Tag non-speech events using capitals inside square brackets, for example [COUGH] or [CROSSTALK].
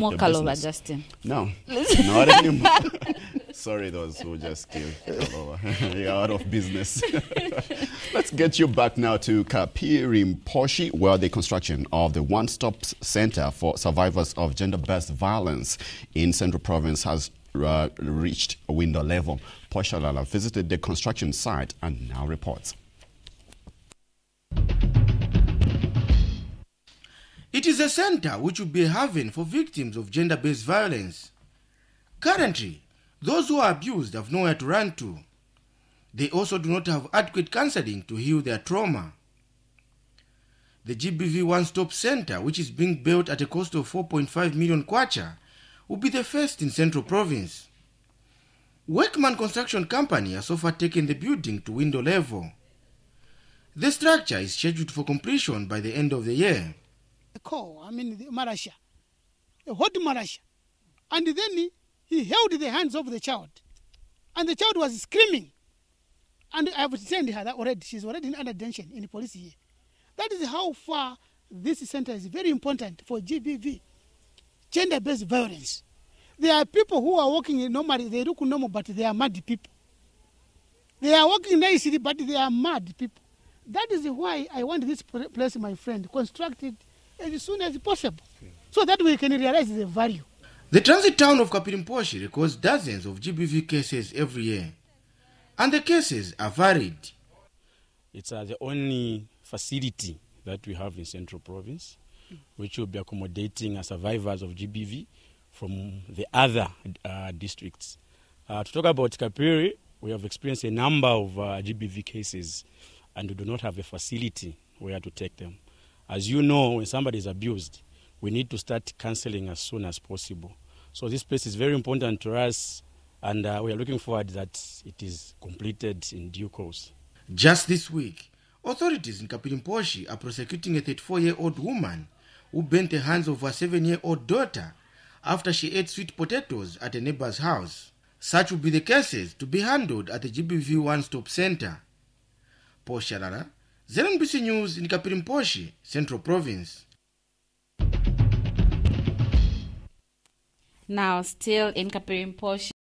More Kalola, Justin. No, [LAUGHS] not anymore. [LAUGHS] Sorry, those who just came. [LAUGHS] You're out of business. Let's get you back now to Kapirimposhi, where the construction of the One Stop Center for Survivors of Gender-Based Violence in Central Province has uh, reached window level. Lala visited the construction site and now reports. It is a center which will be a haven for victims of gender based violence. Currently, those who are abused have nowhere to run to. They also do not have adequate counseling to heal their trauma. The GBV One Stop Center, which is being built at a cost of 4.5 million kwacha, will be the first in Central Province. Workman Construction Company has so far taken the building to window level. The structure is scheduled for completion by the end of the year call, I mean Marasha, a Marasha. And then he, he held the hands of the child. And the child was screaming. And I have sent her that already. She's already in under detention in the police here. That is how far this center is very important for GBV, gender based violence. There are people who are working normally, they look normal, but they are mad people. They are working nicely, but they are mad people. That is why I want this place, my friend, constructed as soon as possible so that we can realize the value. The transit town of Kapirimposhi records dozens of GBV cases every year, and the cases are varied. It's uh, the only facility that we have in Central Province, which will be accommodating uh, survivors of GBV from the other uh, districts. Uh, to talk about Kapiri, we have experienced a number of uh, GBV cases, and we do not have a facility where to take them. As you know, when somebody is abused, we need to start counseling as soon as possible. So this place is very important to us, and uh, we are looking forward that it is completed in due course. Just this week, authorities in Kapilimposhi are prosecuting a 34-year-old woman who bent the hands of her 7-year-old daughter after she ate sweet potatoes at a neighbor's house. Such will be the cases to be handled at the GBV One Stop Center. Porsche znbc news ni kapirimposhi central province now still in kapirimposhi